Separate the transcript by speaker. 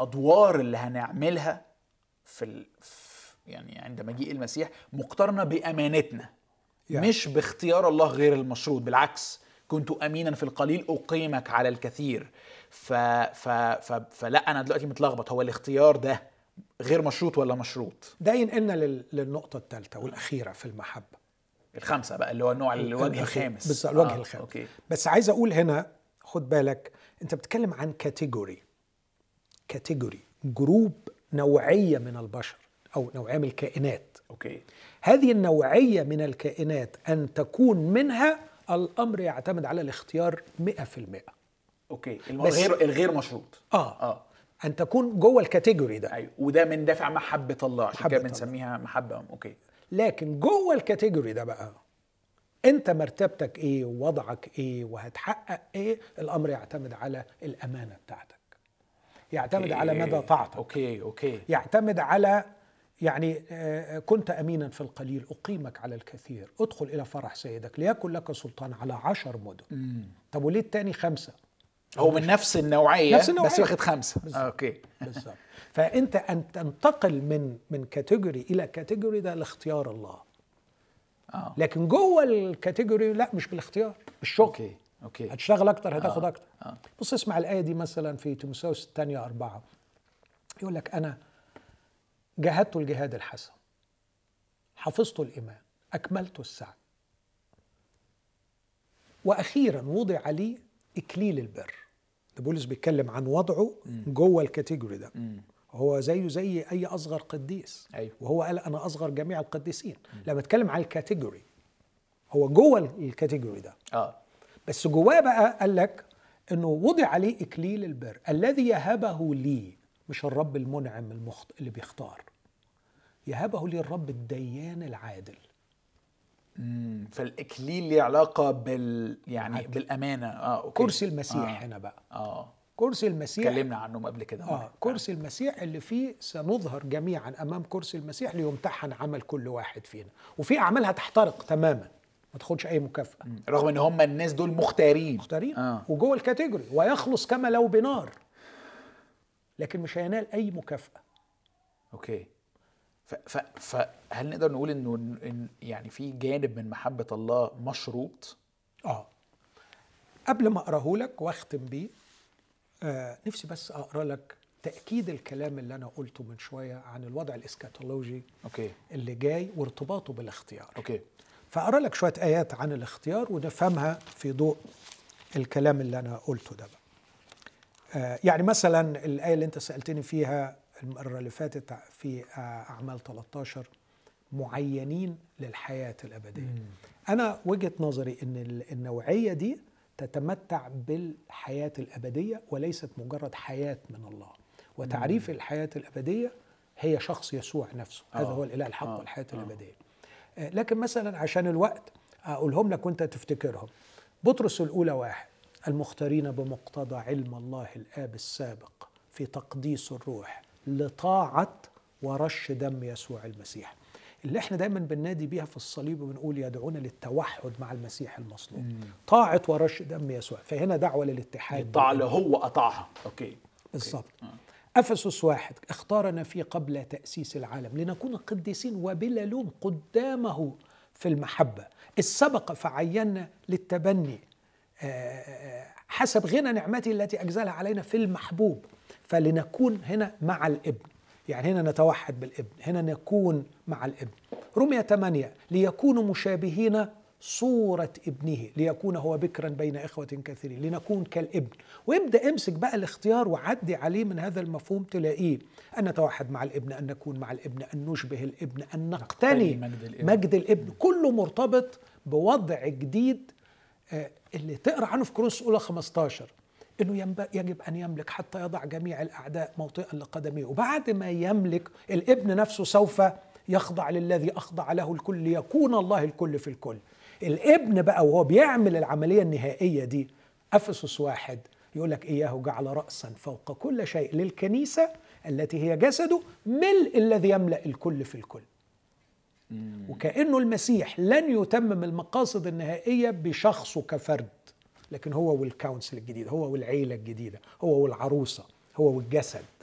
Speaker 1: الادوار اللي هنعملها في ال... يعني عند مجيء المسيح مقترنه بامانتنا yeah. مش باختيار الله غير المشروط بالعكس كنت امينا في القليل اقيمك على الكثير ف... ف... ف... فلا انا دلوقتي متلخبط هو الاختيار ده غير مشروط ولا مشروط ده ينقلنا لل... للنقطه
Speaker 2: الثالثه والاخيره في المحبه
Speaker 1: الخمسه بقى اللي هو النوع الوجه الخامس بالظبط الوجه آه. الخامس أوكي.
Speaker 2: بس عايز اقول هنا خد بالك انت بتتكلم عن كاتيجوري كاتيجوري جروب نوعيه من البشر او نوعيه من الكائنات اوكي هذه النوعيه من الكائنات ان تكون منها الامر يعتمد
Speaker 1: على الاختيار 100% اوكي الغير الغير مشروط اه اه ان تكون جوه الكاتيجوري ده ايوه وده من دافع محبه الله عشان كده بنسميها محبه اوكي لكن جوه الكاتيجوري ده بقى انت مرتبتك ايه ووضعك
Speaker 2: ايه وهتحقق ايه الامر يعتمد على الامانه بتاعتك يعتمد على مدى طاعتك
Speaker 1: اوكي اوكي
Speaker 2: يعتمد على يعني آه، كنت امينا في القليل اقيمك على الكثير ادخل الى فرح سيدك ليكن لك سلطان على عشر مدن طب وليه الثاني خمسه
Speaker 1: هو من نفس النوعيه, نفس النوعية. بس واخد خمسه
Speaker 2: بالزبط. آه، اوكي بالظبط فانت ان تنتقل من من كاتيجوري الى كاتيجوري ده لاختيار الله آه. لكن جوه الكاتيجوري لا مش بالاختيار بالشغل أوكي. اوكي هتشتغل اكتر هتاخد آه. اكتر آه. بص اسمع الايه دي مثلا في تيموثاوس الثانيه أربعة يقول لك انا جاهدت الجهاد الحسن حفظت الايمان اكملت السعي واخيرا وضع لي اكليل البر ده بولس بيتكلم عن وضعه جوه الكاتيجوري ده م. هو زيه زي اي اصغر قديس أيوه. وهو قال انا اصغر جميع القديسين م. لما اتكلم على الكاتيجوري هو جوه الكاتيجوري ده اه بس جواه بقى قال لك انه وضع عليه اكليل البر الذي يهبه لي مش الرب المنعم المخط... اللي بيختار يهبه لي الرب الديان العادل
Speaker 1: مم. فالاكليل له علاقه بال يعني عادل. بالامانه اه أوكي. كرسي آه. المسيح آه. هنا بقى اه كرسي المسيح اتكلمنا عنه قبل كده اه
Speaker 2: كرسي المسيح اللي فيه سنظهر جميعا امام كرسي المسيح ليمتحن عمل كل واحد فينا وفي اعمال هتحترق تماما ما تاخدش اي مكافاه رغم ان هم الناس دول مختارين مختارين آه. وجوه الكاتيجوري ويخلص كما لو بنار لكن مش هينال اي مكافاه
Speaker 1: اوكي فهل نقدر نقول انه إن يعني في جانب من محبه الله مشروط اه
Speaker 2: قبل ما اقراه لك واختم بيه آه نفسي بس اقرا لك تاكيد الكلام اللي انا قلته من شويه عن الوضع الاسكاتولوجي اوكي اللي جاي وارتباطه بالاختيار اوكي فأرى لك شوية آيات عن الاختيار ونفهمها في ضوء الكلام اللي أنا قلته ده بقى. آه، يعني مثلا الآية اللي أنت سألتني فيها المرة اللي فاتت في آه، أعمال 13 معينين للحياة الأبدية مم. أنا وجهة نظري أن النوعية دي تتمتع بالحياة الأبدية وليست مجرد حياة من الله وتعريف مم. الحياة الأبدية هي شخص يسوع نفسه آه. هذا هو الإله الحق آه. والحياة آه. الأبدية لكن مثلا عشان الوقت اقولهم لك وانت تفتكرهم بطرس الاولى واحد المختارين بمقتضى علم الله الاب السابق في تقديس الروح لطاعه ورش دم يسوع المسيح اللي احنا دايما بننادي بيها في الصليب وبنقول يدعونا للتوحد مع المسيح المصلوب طاعه ورش دم يسوع فهنا دعوه للاتحاد الطاعه
Speaker 1: اللي هو قطعها اوكي
Speaker 2: بالظبط أفسس واحد اختارنا فيه قبل تأسيس العالم لنكون قديسين وبلا لوم قدامه في المحبة السبق فعينا للتبني آه، حسب غنى نعمته التي أجزلها علينا في المحبوب فلنكون هنا مع الابن يعني هنا نتوحد بالابن هنا نكون مع الابن رمية 8 ليكونوا مشابهين صورة ابنه ليكون هو بكرا بين إخوة كثيرين لنكون كالابن وابدأ امسك بقى الاختيار وعدي عليه من هذا المفهوم تلاقيه أن نتوحد مع الابن أن نكون مع الابن أن نشبه الابن أن نقتني
Speaker 1: مجد الابن, مجد
Speaker 2: الابن. كله مرتبط بوضع جديد آه، اللي تقرأ عنه في كروس أولى 15 انه يجب ان يملك حتى يضع جميع الاعداء موطئا لقدميه وبعد ما يملك الابن نفسه سوف يخضع للذي اخضع له الكل ليكون الله الكل في الكل الابن بقى وهو بيعمل العملية النهائية دي أفسس واحد يقول لك إياه جعل رأسا فوق كل شيء للكنيسة التي هي جسده ملء الذي يملأ الكل في الكل وكأنه المسيح لن يتمم المقاصد النهائية بشخصه كفرد لكن هو والكونسل الجديد هو والعيلة الجديدة هو والعروسة هو والجسد